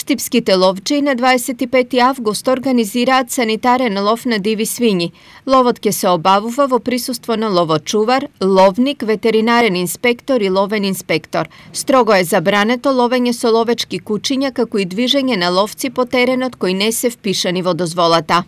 Штипските ловчи на 25 август организираат санитарен лов на диви свини. Ловот ќе се обавува во присуство на ловочувар, ловник, ветеринарен инспектор и ловен инспектор. Строго е забрането ловење со ловечки кучиња како и движење на ловци по теренот кои не се впишани во дозволата.